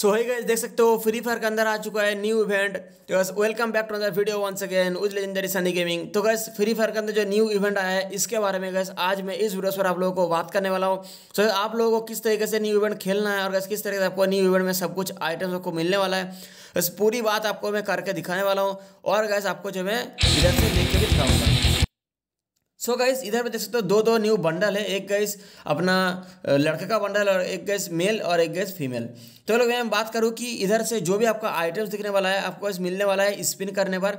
सो hey guys देख सकते हो फ्री फायर के अंदर आ चुका है न्यू इवेंट तो बस वेलकम बैक टू अंदर वीडियो वंस अगेन उज लेजेंडरी सनी गेमिंग तो गैस फ्री फायर के अंदर जो न्यू इवेंट आया है इसके बारे में गैस आज मैं इस वीडियो पर आप लोगों को बात करने वाला हूँ सो so, आप लोगों को किस तरीके से न्यू इवेंट खेलना है और गैस किस तरीके से आपको न्यू इवेंट में सब कुछ आइटम्स आपको मिलने वाला है बस पूरी बात आपको मैं करके दिखाने वाला हूँ और गैस आपको जो मैं इधर से देख के भी दिखाऊंगा सो गाइस इधर पे देख सकते हो दो दो न्यू बंडल है एक गाइस अपना लड़का का बंडल और एक गैस मेल और एक गैस फीमेल तो लोग मैं बात करूँ कि इधर से जो भी आपका आइटम्स दिखने वाला है आपको मिलने वाला है स्पिन करने पर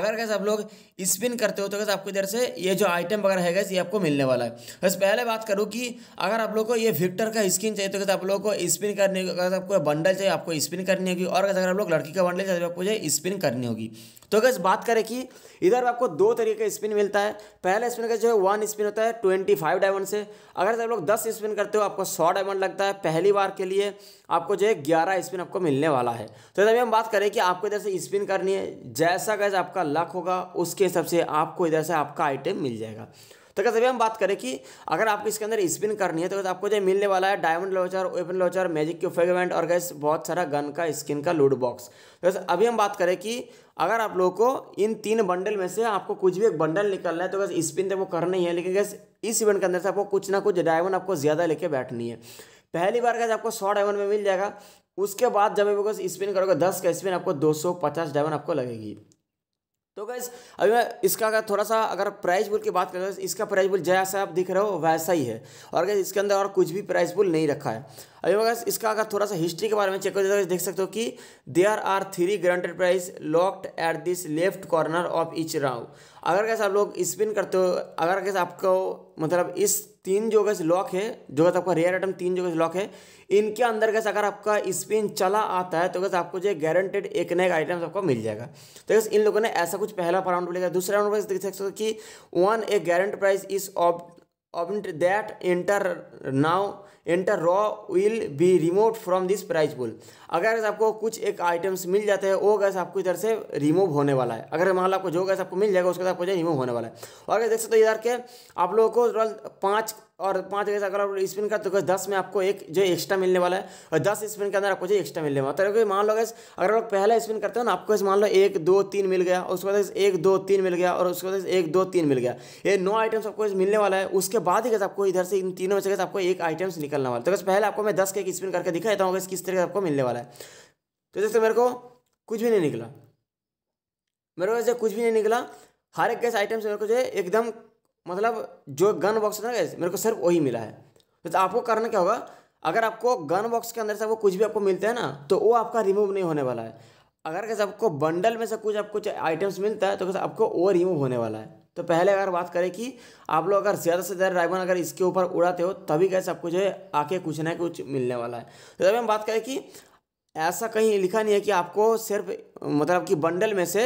अगर गैस आप लोग स्पिन करते हो तो गैस आपको इधर से ये जो आइटम वगैरह है गैस ये आपको मिलने वाला है बस पहले बात करूँ कि अगर आप लोग को ये विक्टर का स्किन चाहिए तो गैस आप लोग को स्पिन करने अगर आपको बंडल चाहिए आपको स्पिन करनी होगी और अगर आप लोग लड़की का बंडल चाहिए तो आपको स्पिन करनी होगी तो अगर बात करें कि इधर आपको दो तरीके का स्पिन मिलता है पहला स्पिन का जो है वन स्पिन होता है ट्वेंटी फाइव डायमंड से अगर आप लोग दस स्पिन करते हो आपको सौ डायमंड लगता है पहली बार के लिए आपको जो है ग्यारह स्पिन आपको मिलने वाला है तो तभी हम बात करें कि आपको इधर से स्पिन करनी है जैसा गैस आपका लक होगा उसके हिसाब से आपको इधर से आपका आइटम मिल जाएगा तो कैसे अभी हम बात करें कि अगर आपको इसके अंदर स्पिन करनी है तो आपको जो मिलने वाला है diamond launcher open launcher magic के फेगमेंट और कैसे बहुत सारा गन का स्किन का लूड बॉक्स तो अभी हम बात करें कि अगर आप लोगों को इन तीन बंडल में से आपको कुछ भी एक बंडल निकलना है तो कैसे स्पिन तो वो करना ही है लेकिन कैसे इस इवेंट के अंदर से आपको कुछ ना कुछ डायमंड आपको ज़्यादा लेके बैठनी है पहली बार कैसे आपको सौ डायमंड में मिल जाएगा उसके बाद जब बिकॉज स्पिन करोगे दस का स्पिन आपको दो सौ पचास डायमंड आपको लगेगी तो गैस अभी मैं इसका अगर थोड़ा सा अगर प्राइस बुल की बात करें तो इसका प्राइस बुल जैसा आप दिख रहे हो वैसा ही है और गैस इसके अंदर और कुछ भी प्राइस बुल नहीं रखा है अभी मैं इसका अगर थोड़ा सा हिस्ट्री के बारे में चेक कर तो देख सकते हो कि there are three guaranteed prize locked at this left corner of each row अगर कैसे आप लोग स्पिन करते हो अगर कैसे आपको मतलब इस तीन जो कैसे लॉक है जो कैसे आपका रेयर आइटम तीन जो कैसे लॉक है इनके अंदर कैसे अगर आपका स्पिन चला आता है तो कैसे आपको जो गारंटेड एक एक आइटम आपको मिल जाएगा तो कैसे इन लोगों ने ऐसा कुछ पहला राउंड में लिखा दूसरा राउंड तो देख सकते हो कि one a guaranteed prize is of of that enter now enter row will be removed from this prize pool अगर आपको कुछ एक आइटम्स मिल जाते हैं वो गैस आपको इधर से रिमूव होने वाला है अगर मान लो आपको जो गैस आपको मिल जाएगा उसके साथ आपको रिमूव होने वाला है और अगर देख सकते हो इधर के आप लोगों को पाँच और पाँच अगर अगर आप स्पिन करते हो तो दस में आपको एक जो एक्स्ट्रा मिलने वाला है और दस स्पिन के अंदर आपको जो एक्स्ट्रा मिलने वाला है तो मान लो गए अगर आप पहला स्पिन करते हो ना आपको मान लो एक दो तीन मिल गया और उसके बाद एक दो तीन मिल गया और उसके बाद एक दो तीन मिल गया ये नौ आइटम्स आपको मिलने वाला है उसके बाद ही आपको इधर से इन तीनों में से आपको एक आइटम्स निकलने वाला है तो पहले आपको मैं दस के स्पिन करके दिखाता हूँ किस तरीके से आपको मिलने वाला है तो जैसे मेरे को कुछ भी नहीं निकला मेरे को जैसे कुछ भी नहीं निकला हर एक गैस आइटम से मेरे को जो है एकदम मतलब जो गन बॉक्स था ना मेरे को सिर्फ वही मिला है तो, तो आपको करना क्या होगा अगर आपको गन बॉक्स के अंदर से वो कुछ भी आपको मिलता है ना तो वो आपका रिमूव नहीं होने वाला है अगर कैसे आपको बंडल में से कुछ आपको आइटम्स मिलता है तो कैसे आपको वो रिमूव होने वाला है तो पहले अगर बात करें कि आप लोग अगर ज़्यादा से ज़्यादा राइबन अगर इसके ऊपर उड़ाते हो तभी कैसे आपको जो है आके कुछ ना कुछ मिलने वाला है तो अभी हम बात करें कि ऐसा कहीं लिखा नहीं है कि आपको सिर्फ मतलब कि बंडल में से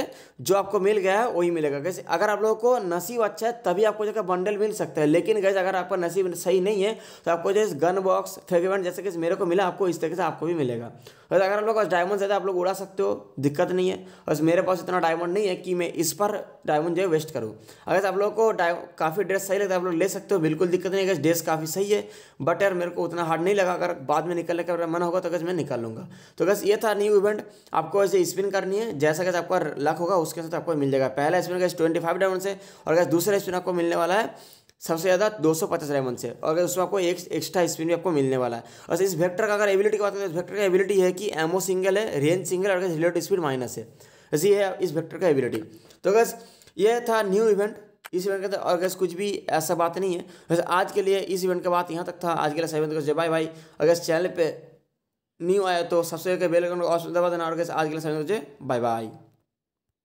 जो आपको मिल गया है वही मिलेगा कैसे अगर आप लोगों को नसीब अच्छा है तभी आपको जो है बंडल मिल सकता है लेकिन गैस अगर आपका नसीब सही नहीं है तो आपको जैसे गन बॉक्स थर्गेवन जैसे कि मेरे को मिला आपको इस तरीके से आपको भी मिलेगा और अगर आप लोग डायमंड है आप लोग उड़ा सकते हो दिक्कत नहीं है और मेरे पास इतना डायमंड नहीं है कि मैं इस पर डायमंड जो है वेस्ट करूँ अगर आप लोग को काफ़ी ड्रेस सही लगता है आप लोग ले सकते हो बिल्कुल दिक्कत नहीं है ड्रेस काफ़ी सही है बट यार मेरे को उतना हार्ड नहीं लगा अगर बाद में निकलने का मन होगा तो अगर मैं निकाल लूँगा तो बस ये था न्यू इवेंट आपको ऐसे स्पिन करनी है जैसा कैसे आपका लक होगा उसके साथ आपको मिल जाएगा पहला स्पिन कैसे ट्वेंटी फाइव डायमंड से और कैसे दूसरा स्पिन आपको मिलने वाला है सबसे ज़्यादा 250 डायमंड से और अगर उसमें आपको एक एक्स्ट्रा स्पिन भी आपको मिलने वाला है और इस वेक्टर का अगर एबिलिटी की बात करें तो वेक्टर का एबिलिटी है कि एमओ सिंगल है रेंज सिंगल और रिलेटिव स्पीड माइनस है ऐसी है इस वेक्टर का एबिलिटी तो बस यह था न्यू इवेंट इस इवेंट का और अगर कुछ भी ऐसा बात नहीं है वैसे आज के लिए इस इवेंट का बात यहाँ तक था आज के लिए सही बात जब भाई अगर चैनल पर নিউ আয়াত সাবস্ক্রাইব বেল আইকন অসুবিধা না আর কাছে আজকে সামনে হচ্ছে বাই বাই